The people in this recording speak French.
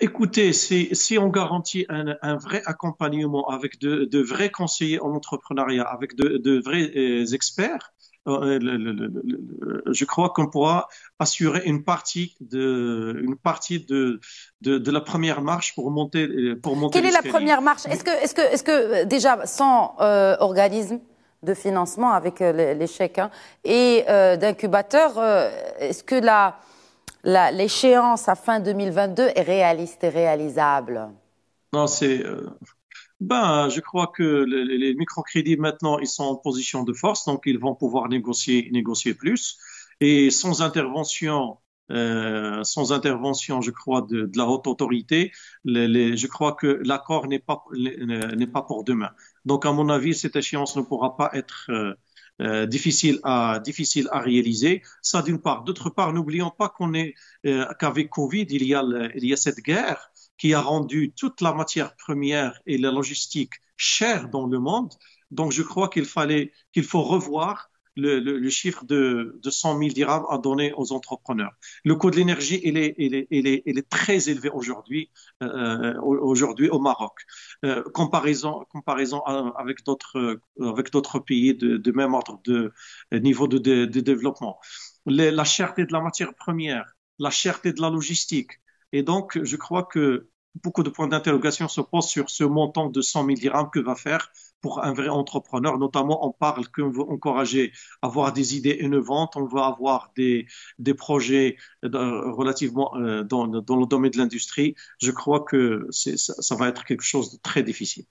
Écoutez, si, on garantit un, vrai accompagnement avec de, vrais conseillers en entrepreneuriat, avec de, vrais euh, experts, euh, je crois qu'on pourra assurer une partie de, une partie de, la première marche pour monter. Euh, pour monter Quelle est la première marche Est-ce que, est que, déjà sans euh, organisme de financement avec les, chèques hein, et d'incubateur, est-ce que la l'échéance à fin 2022 est réaliste et réalisable Non, c'est. Euh, ben, je crois que les, microcrédits maintenant, ils sont en position de force, donc ils vont pouvoir négocier, négocier plus. Et sans intervention euh, sans intervention, je crois, de, la haute autorité, je crois que l'accord n'est pas, pas pour demain. Donc, à mon avis, cette échéance ne pourra pas être, euh, euh, difficile à difficile à réaliser. Ça d'une part. D'autre part, n'oublions pas qu'on est euh, qu'avec Covid, il y a il y a cette guerre qui a rendu toute la matière première et la logistique chère dans le monde. Donc, je crois qu'il fallait qu'il faut revoir le, chiffre de, 100 000 dirhams à donner aux entrepreneurs. Le coût de l'énergie, il est, très élevé euh, euh, aujourd'hui au Maroc. Euh, comparaison, euh, avec d'autres pays de, même ordre de niveau de, développement. la cherté de la matière première, la cherté de la logistique. Et donc, je crois que beaucoup de points d'interrogation se posent sur ce montant de 100 000 dirhams que va faire pour un vrai entrepreneur. Notamment, on parle qu'on veut encourager avoir des idées innovantes, on veut avoir des, projets euh, relativement euh, dans, le domaine de l'industrie. Je crois que ça va être quelque chose de très difficile.